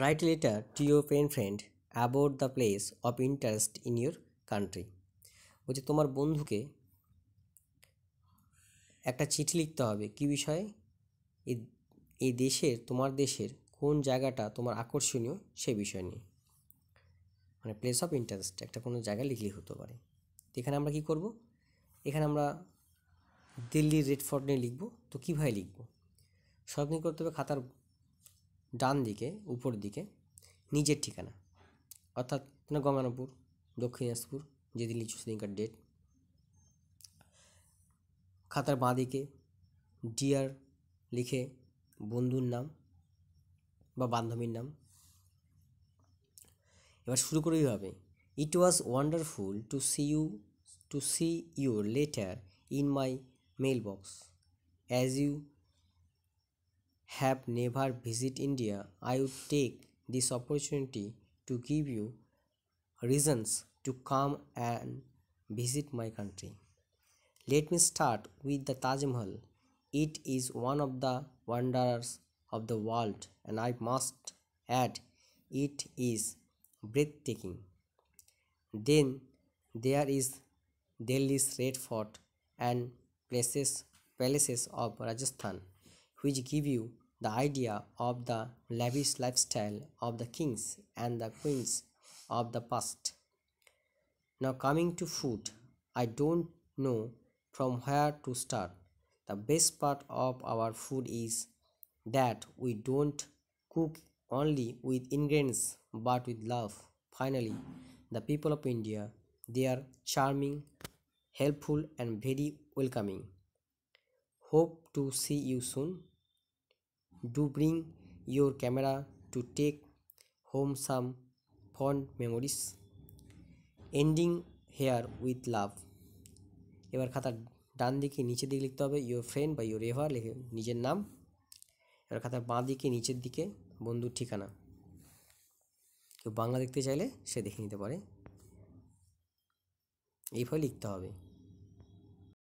Write a letter to your pen friend about the place of interest in your country বলছে তোমার বন্ধুকে একটা চিঠি লিখতে হবে কি বিষয়ে এই দেশের তোমার দেশের কোন জায়গাটা তোমার আকর্ষণীয় সে বিষয় নিয়ে মানে প্লেস অফ ইন্টারেস্ট একটা কোনো জায়গা লিখলে হতে পারে এখানে আমরা কি করব এখানে আমরা দিল্লির রেড ফোর্ট নিয়ে লিখবো তো কীভাবে লিখবো সব নিয়ে করতে হবে খাতার ডান দিকে উপর দিকে নিজের ঠিকানা অর্থাৎ আপনার গঙ্গানপুর দক্ষিণ দিনাজপুর যেদিন লিচু সেদিনকার ডেট খাতার বাঁ দিকে ডিয়ার লিখে বন্ধুর নাম বা বান্ধবীর নাম এবার শুরু করেই হবে it was wonderful to see you to see your letter in my mail box as you have never visited India, I would take this opportunity to give you reasons to come and visit my country. Let me start with the Taj Mahal. It is one of the wonders of the world, and I must add, it is breathtaking. Then there is Delhi's Red Fort and places palaces of Rajasthan which give you the idea of the lavish lifestyle of the kings and the queens of the past. Now, coming to food, I don't know from where to start. The best part of our food is that we don't cook only with ingredients but with love. Finally, the people of India, they are charming, helpful, and very welcoming. hope to see you soon do bring your camera to take home some fond memories ending here with love এবার খাতার ডান দিকে নিচের দিকে লিখতে হবে your friend বা your ever লিখে নিজের নাম এবার খাতার বাঁ দিকে নিচের দিকে বন্ধুর ঠিকানা কেউ বাংলা দেখতে চাইলে সে দেখে নিতে পারে এইভাবে লিখতে হবে